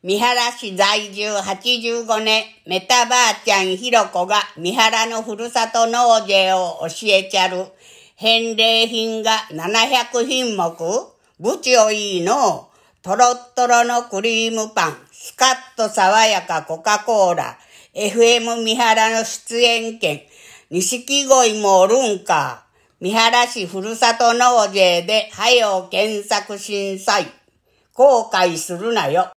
三原市在住85年、メタばあちゃんひろこが三原のふるさと納税を教えちゃる。返礼品が700品目ぶちをいいのとろっとろのクリームパン、スカッと爽やかコカ・コーラ、FM 三原の出演権、錦鯉もおるんか。三原市ふるさと納税で、はよ検索審査。後悔するなよ。